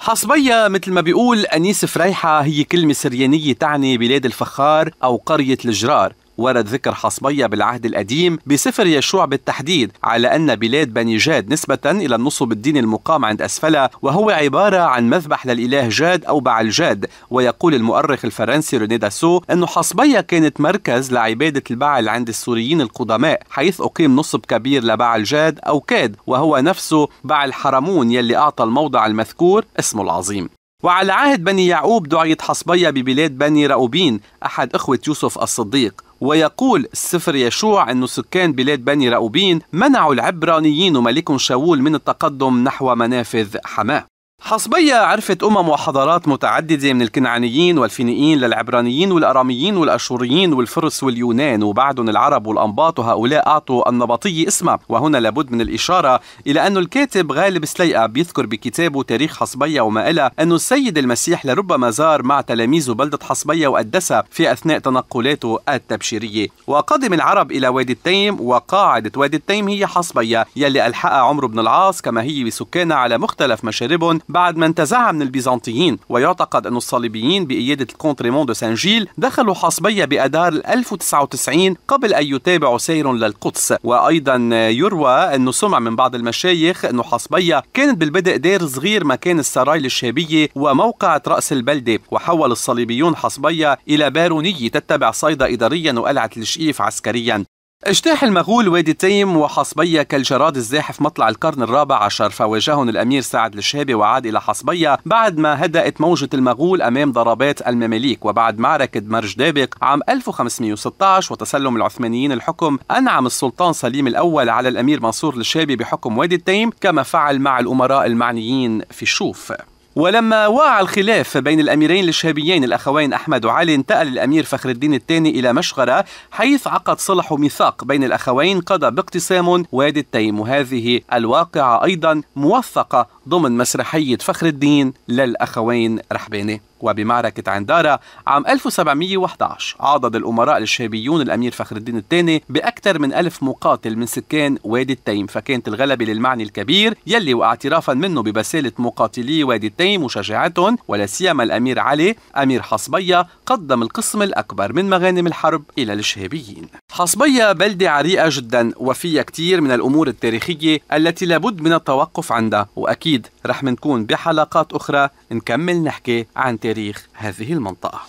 حصبية مثل ما بيقول أنيس فريحة هي كلمة سريانية تعني بلاد الفخار أو قرية الجرار ورد ذكر حصبية بالعهد القديم بسفر يشوع بالتحديد على أن بلاد بني جاد نسبة إلى النصب الديني المقام عند أسفلة وهو عبارة عن مذبح للإله جاد أو بعل جاد ويقول المؤرخ الفرنسي ريني داسو أن حصبية كانت مركز لعبادة البعل عند السوريين القدماء حيث أقيم نصب كبير لبعل جاد أو كاد وهو نفسه بعل حرمون يلي أعطى الموضع المذكور اسمه العظيم وعلى عهد بني يعقوب دعيت حصبية ببلاد بني رأوبين أحد إخوة يوسف الصديق ويقول سفر يشوع أن سكان بلاد بني رأوبين منعوا العبرانيين وملكهم شاول من التقدم نحو منافذ حماه حصبية عرفت أمم وحضارات متعددة من الكنعانيين والفينيقيين للعبرانيين والأراميين والأشوريين والفرس واليونان وبعدهم العرب والأنباط وهؤلاء أعطوا النبطية اسمها وهنا لابد من الإشارة إلى أن الكاتب غالب سليقة بيذكر بكتابه تاريخ حصبية وما إلى أن السيد المسيح لربما زار مع تلاميذه بلدة حصبية وقدسها في أثناء تنقلاته التبشيرية وقدم العرب إلى وادي التيم وقاعدة وادي التيم هي حصبية يلي ألحقها عمرو بن العاص كما هي بسكانها على مختلف مشاربهم بعد ما انتزعها من البيزنطيين ويعتقد أن الصليبيين بإيادة الكونتريمون دو سان جيل دخلوا حصبية بأدار 1099 قبل أن يتابعوا سير للقدس وأيضا يروى أنه سمع من بعض المشايخ أنه حصبية كانت بالبدء دير صغير مكان السراي الشابية وموقعة رأس البلدة وحول الصليبيون حصبية إلى بارونية تتبع صيدا إداريا وقلعة الشقيف عسكريا اجتاح المغول وادي تيم وحصبية كالجراد الزاحف مطلع القرن الرابع عشر فواجههم الأمير سعد الشهابي وعاد إلى حصبية بعد ما هدأت موجة المغول أمام ضربات المماليك وبعد معركة مرج دابق عام 1516 وتسلم العثمانيين الحكم أنعم السلطان سليم الأول على الأمير منصور الشهابي بحكم وادي التيم كما فعل مع الأمراء المعنيين في الشوف ولما وقع الخلاف بين الأميرين الشهابيين الأخوين أحمد وعلي انتقل الأمير فخر الدين الثاني إلى مشغرة حيث عقد صلح ميثاق بين الأخوين قضى باقتسام وادي التيم وهذه الواقعة أيضا موثقة ضمن مسرحية فخر الدين للأخوين رحباني وبمعركة عندارة عام 1711 عضد الأمراء الشابيون الأمير فخر الدين الثاني بأكثر من ألف مقاتل من سكان وادي التيم فكانت الغلبة للمعني الكبير يلي واعترافا منه ببسالة مقاتلي وادي التيم وشجاعتهم ولا سيما الأمير علي أمير حصبية قدم القسم الأكبر من مغانم الحرب إلى الشهابيين حصبية بلدة عريقة جدا وفيها كثير من الأمور التاريخية التي لابد من التوقف عندها وأكيد رح منكون بحلقات أخرى نكمل نحكي عن تاريخ هذه المنطقة